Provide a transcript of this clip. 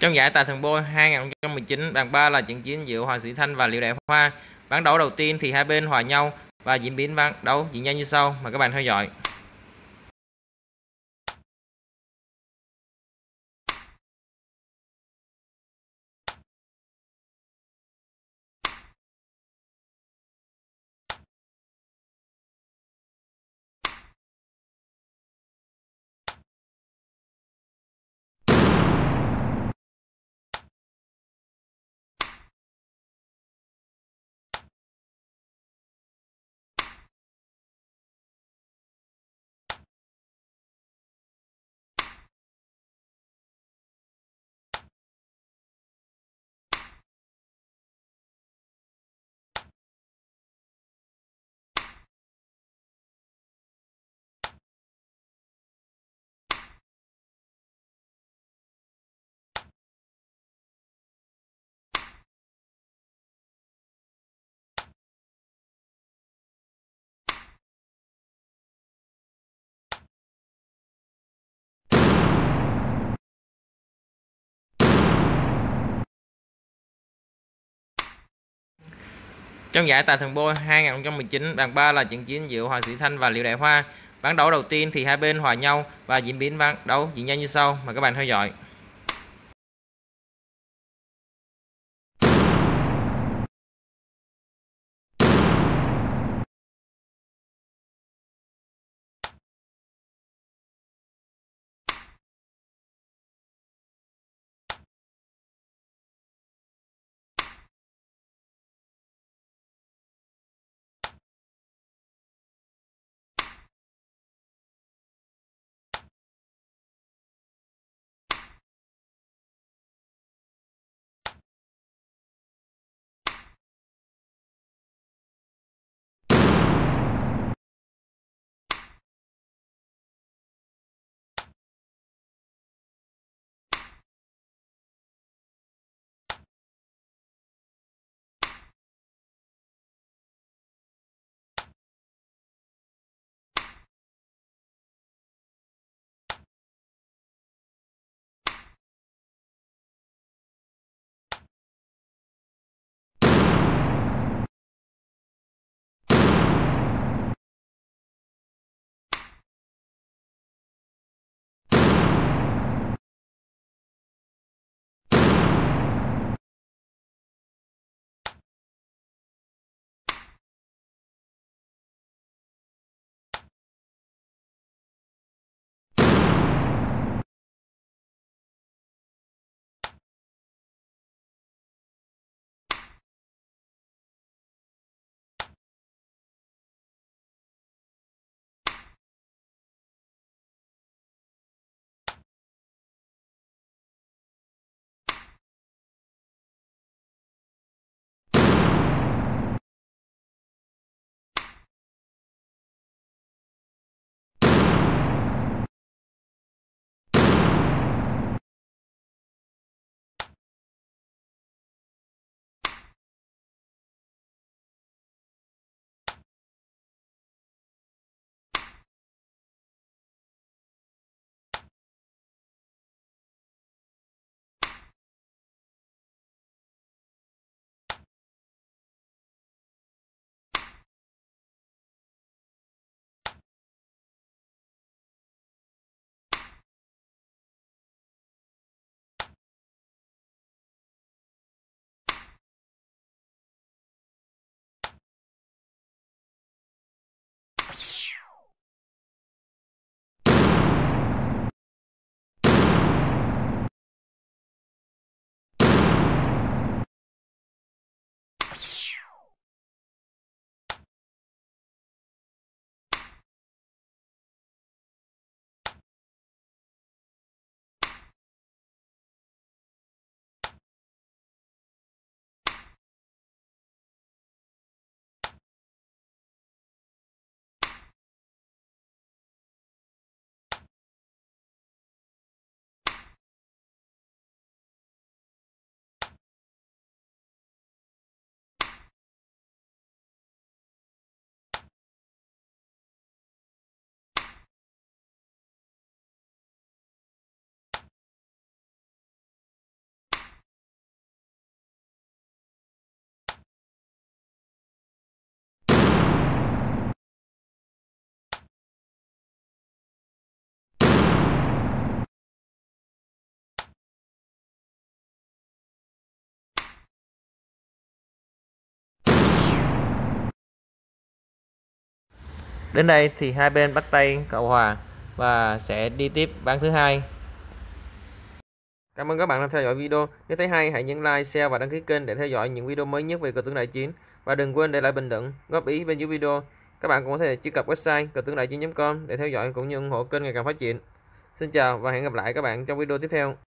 Trong giải Tài Thần Bôi 2019, bàn 3 là trận chiến giữa Hoàng Sĩ Thanh và Liệu Đại Hoa. Bán đấu đầu tiên thì hai bên hòa nhau và diễn biến bán đấu diễn ra như sau. mà các bạn theo dõi. Trong giải Tài Thần Bô 2019, bàn 3 là trận chiến giữa Hoàng Sĩ Thanh và Liệu Đại Hoa. Bán đấu đầu tiên thì hai bên hòa nhau và diễn biến bán đấu diễn ra như sau. Mời các bạn theo dõi. đến đây thì hai bên bắt tay cầu hòa và sẽ đi tiếp ván thứ hai Cảm ơn các bạn đã theo dõi video. Nếu thấy hay hãy nhấn like, share và đăng ký kênh để theo dõi những video mới nhất về cờ tướng đại chiến và đừng quên để lại bình luận, góp ý bên dưới video. Các bạn cũng có thể truy cập website cờ tướng đại chiến.com để theo dõi cũng như ủng hộ kênh ngày càng phát triển. Xin chào và hẹn gặp lại các bạn trong video tiếp theo.